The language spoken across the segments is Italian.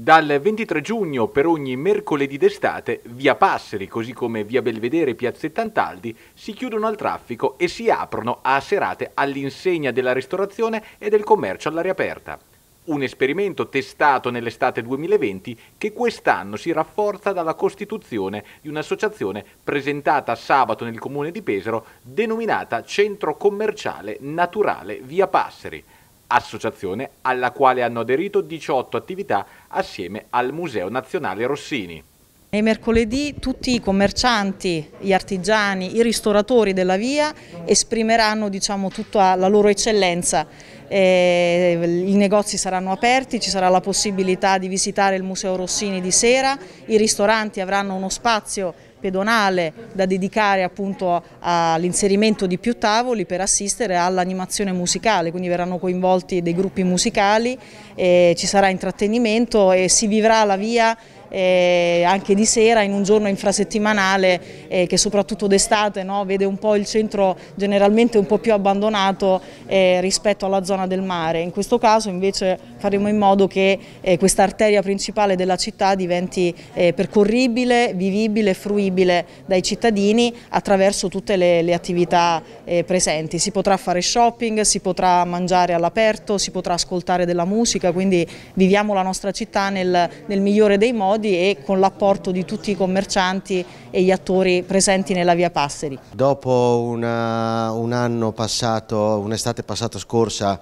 Dal 23 giugno per ogni mercoledì d'estate via Passeri, così come via Belvedere e Piazzetta Antaldi, si chiudono al traffico e si aprono a serate all'insegna della ristorazione e del commercio all'aria aperta. Un esperimento testato nell'estate 2020 che quest'anno si rafforza dalla costituzione di un'associazione presentata sabato nel comune di Pesaro denominata Centro Commerciale Naturale Via Passeri associazione alla quale hanno aderito 18 attività assieme al Museo Nazionale Rossini. E mercoledì tutti i commercianti, gli artigiani, i ristoratori della via esprimeranno diciamo, tutta la loro eccellenza. Eh, I negozi saranno aperti, ci sarà la possibilità di visitare il Museo Rossini di sera, i ristoranti avranno uno spazio pedonale da dedicare appunto all'inserimento di più tavoli per assistere all'animazione musicale, quindi verranno coinvolti dei gruppi musicali, eh, ci sarà intrattenimento e si vivrà la via eh, anche di sera in un giorno infrasettimanale eh, che soprattutto d'estate no, vede un po' il centro generalmente un po' più abbandonato eh, rispetto alla zona del mare. In questo caso invece faremo in modo che eh, questa arteria principale della città diventi eh, percorribile, vivibile e fruibile dai cittadini attraverso tutte le, le attività eh, presenti. Si potrà fare shopping, si potrà mangiare all'aperto, si potrà ascoltare della musica, quindi viviamo la nostra città nel, nel migliore dei modi modi e con l'apporto di tutti i commercianti e gli attori presenti nella via Passeri. Dopo una, un anno passato, un'estate passata scorsa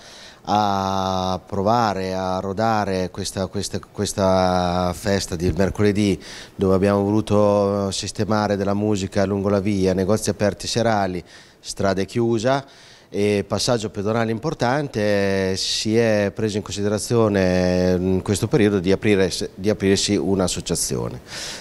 a provare a rodare questa, questa, questa festa di mercoledì dove abbiamo voluto sistemare della musica lungo la via, negozi aperti serali, strade chiusa e passaggio pedonale importante, si è preso in considerazione in mm, questo periodo di, aprire, di aprirsi un'associazione.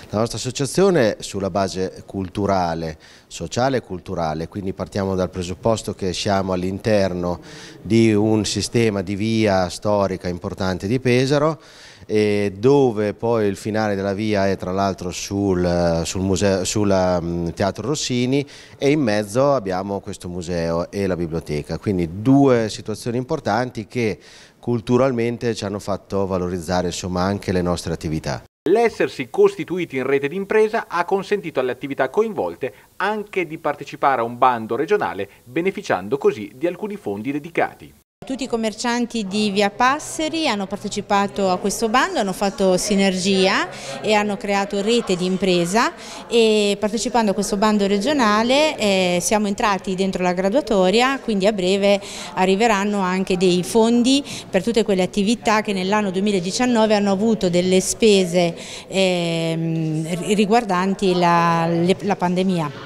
La nostra associazione sulla base culturale, sociale e culturale, quindi partiamo dal presupposto che siamo all'interno di un sistema di via storica importante di Pesaro e dove poi il finale della via è tra l'altro sul, eh, sul, museo, sul um, Teatro Rossini e in mezzo abbiamo questo museo e la biblioteca, quindi due situazioni importanti che culturalmente ci hanno fatto valorizzare insomma, anche le nostre attività. L'essersi costituiti in rete d'impresa ha consentito alle attività coinvolte anche di partecipare a un bando regionale, beneficiando così di alcuni fondi dedicati. Tutti i commercianti di Via Passeri hanno partecipato a questo bando, hanno fatto sinergia e hanno creato rete di impresa e partecipando a questo bando regionale eh, siamo entrati dentro la graduatoria, quindi a breve arriveranno anche dei fondi per tutte quelle attività che nell'anno 2019 hanno avuto delle spese eh, riguardanti la, la pandemia.